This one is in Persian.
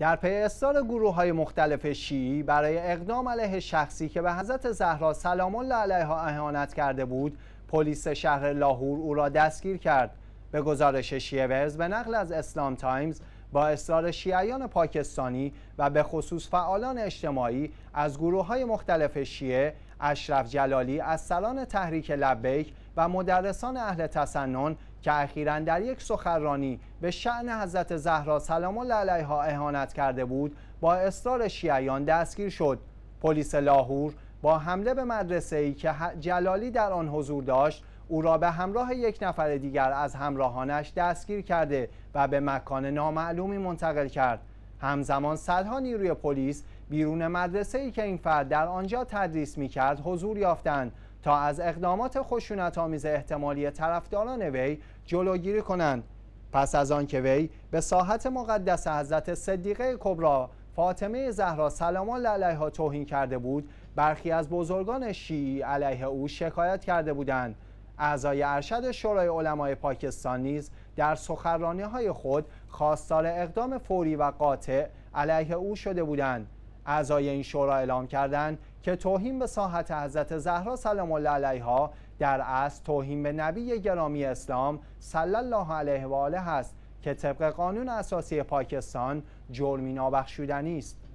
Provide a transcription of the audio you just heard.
در پی اصرار گروه های مختلف شیعی برای اقدام علیه شخصی که به حضرت زهرا سلام الله علیها اهانت کرده بود پلیس شهر لاهور او را دستگیر کرد به گزارش شیعه ورز به نقل از اسلام تایمز با اصرار شیعیان پاکستانی و به خصوص فعالان اجتماعی از گروه های مختلف شیعه اشرف جلالی از سران تحریک لبیک و مدرسان اهل تسنن که اخیرا در یک سخرانی به شعن حضرت زهرا سلام الله علیها اهانت کرده بود با اصرار شیعیان دستگیر شد پلیس لاهور با حمله به مدرسه ای که جلالی در آن حضور داشت او را به همراه یک نفر دیگر از همراهانش دستگیر کرده و به مکان نامعلومی منتقل کرد همزمان صدها نیروی پلیس بیرون مدرسه ای که این فرد در آنجا تدریس می کرد حضور یافتند تا از اقدامات خشونت آمیز احتمالی طرفداران وی جلوگیری کنند پس از آنکه وی به ساحت مقدس حضرت صدیقه کبرا فاطمه زهرا سلام الله علیها توهین کرده بود برخی از بزرگان شیعی علیه او شکایت کرده بودند اعضای ارشد شورای علمای پاکستان نیز در سخرانه های خود خواستار اقدام فوری و قاطع علیه او شده بودند اعضای این شورا اعلام کردند که توهین به ساحت حضرت زهرا سلام الله علیها در اصل توهین به نبی گرامی اسلام صلی الله علیه و آله است که طبق قانون اساسی پاکستان جرمی نابخشودنی است